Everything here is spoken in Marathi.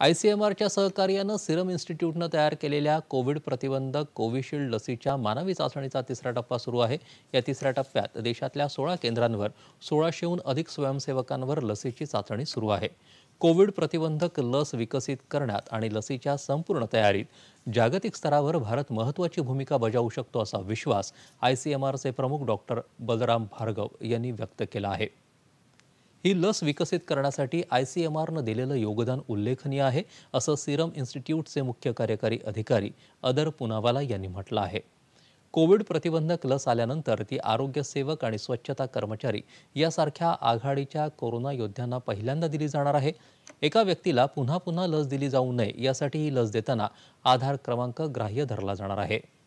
आय सी एम आरच्या सहकार्यानं सिरम इन्स्टिट्यूटनं तयार केलेल्या कोविड प्रतिबंधक कोविशिल्ड लसीच्या मानवी चाचणीचा तिसरा टप्पा सुरू आहे या तिसऱ्या टप्प्यात देशातल्या सोळा केंद्रांवर सोळाशेहून अधिक स्वयंसेवकांवर लसीची चाचणी सुरू आहे कोविड प्रतिबंधक लस विकसित करण्यात आणि लसीच्या संपूर्ण तयारीत जागतिक स्तरावर भारत महत्त्वाची भूमिका बजावू शकतो असा विश्वास आय सी एम आरचे प्रमुख डॉक्टर बलराम भार्गव यांनी व्यक्त केला आहे ही लस विकसित करण्यासाठी आय सी एम आरनं दिलेलं योगदान उल्लेखनीय आहे असं सिरम इन्स्टिट्यूटचे मुख्य कार्यकारी अधिकारी अदर पुनावाला यांनी म्हटलं आहे कोविड प्रतिबंधक लस आल्यानंतर ती आरोग्यसेवक आणि स्वच्छता कर्मचारी यासारख्या आघाडीच्या कोरोना योद्ध्यांना पहिल्यांदा दिली जाणार आहे एका व्यक्तीला पुन्हा पुन्हा लस दिली जाऊ नये यासाठी ही लस देताना आधार क्रमांक ग्राह्य धरला जाणार आहे